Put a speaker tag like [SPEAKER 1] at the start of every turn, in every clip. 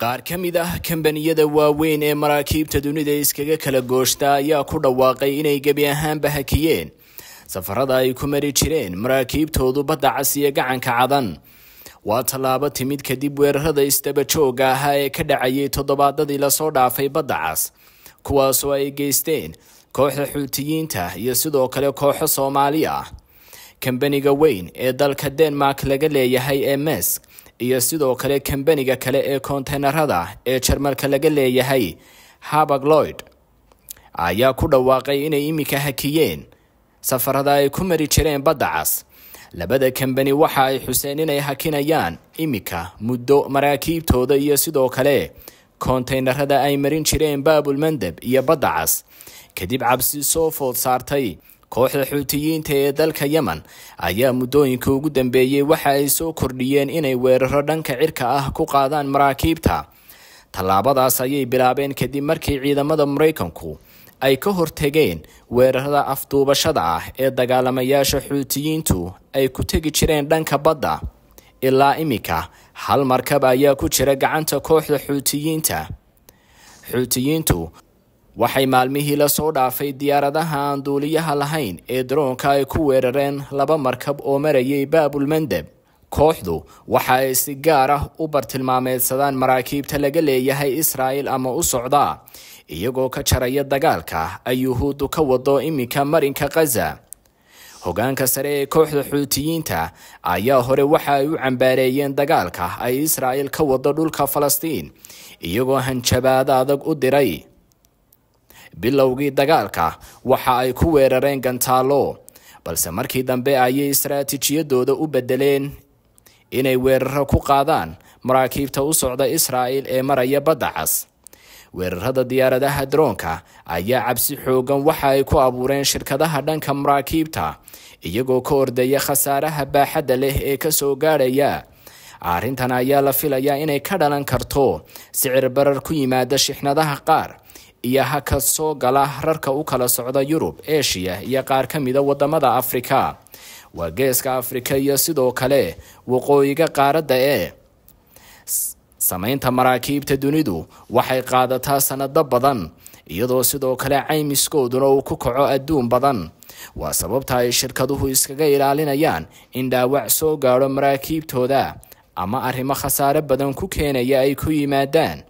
[SPEAKER 1] qaar ka mid ah kambaniyada waaweyn ee maraakiibta dunida iskaga kala gooshta ayaa ku dhawaaqay inay gebi ahaanba hakiyeen safarada ay ku mari jireen maraakiibtoodu badda cas iyo gacanka cadan waa tallaabo timid kadib weerarada isdabajooga ahaa ee ka dhacayay toddobaadadii lasoo dhaafay badda cas kuwaasoo ay geysteen kooxda xuutiyiinta iyo sidoo kale kooxo soomaali ah kambaniga weyn ee dalka denmark laga leeyahay ee mesk iyo sidoo kale kambaniga kale ee konteynerada ee jarmalka laga leeyahay habergloyd ayaa ku dhawaaqay inay iminka hakiyeen safarada ay ku mari jireen badda cas labada kambani waxa ay xuseen inay hakinayaan iminka muddo maraakiibtooda iyo sidoo kale konteynerada ay marin jireen baabul mandeb iyo badda cas kadib cabsi soo food saartay kooxda xuutiyiinta ee dalka yemen ayaa muddooyinka ugu dambeeyey waxa ay soo kordhiyeen inay weeraro dhanka cirka ah ku qaadaan maraakiibta tallaabadaas ayay bilaabeen kadib markii ciidamada maraykanku ay ka hortegeen weerarada afduubashada ah ee dagaalamayaasha xuutiyiintu ay ku tegi jireen dhanka badda ilaa iminka hal markab ayaa ku jira gacanta kooxda xuutiyiinta xuutiyiintu waxay maalmihii lasoo dhaafay diyaaradaha aan duuliyaha lahayn ee daroonka ay ku weerareen laba markab oo marayay baabulmandeb kooxdu waxa ay si gaar ah u bartilmaameedsadaan maraakiibta laga leeyahay israa'il ama u socdaa iyagoo ka jaraya dagaalka ay yuhuuddu ka wado iminka marinka khaza hogaanka sare ee kooxda xuutiyiinta ayaa hore waxa ay u cambaareeyeen dagaalka ay israa'il ka wado dhulka falastiin iyagoo hanjabaada adag u diray bilowgii dagaalka waxa ay ku weerareen gantaalo balse markii dambe ayay istaraatiijiyadooda u bedeleen inay weeraro ku qaadaan maraakiibta u socda israa'il ee maraya badda cas weerarada diyaaradaha droonka ayaa cabsi xoogan waxa ay ku abuureen shirkadaha dhanka maraakiibta iyagoo ka ordaya khasaaraha baaxadda leh ee kasoo gaadhaya arrintan ayaa la filayaa inay ka dhalan karto sicir barar ku yimaada shixnadaha qaar iyo ha ka soo gala rarka u kala socda yurub eshiya iyo qaar ka mida waddamada afrika waa geeska afrika iyo sidoo kale waqooyiga qaaradda ee samaynta maraakiibta dunidu waxay qaadataa sanado badan iyadoo sidoo kale caymiskooduna uu ku kaco adduun badan waa sababta ay shirkaduhu iskaga ilaalinayaan in dhaawac soo gaadho maraakiibtooda ama arrimo khasaare badan ku keenaya ay ku yimaadaan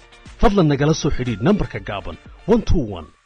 [SPEAKER 2] فضلا نقل حديد نمبر كجابن one two one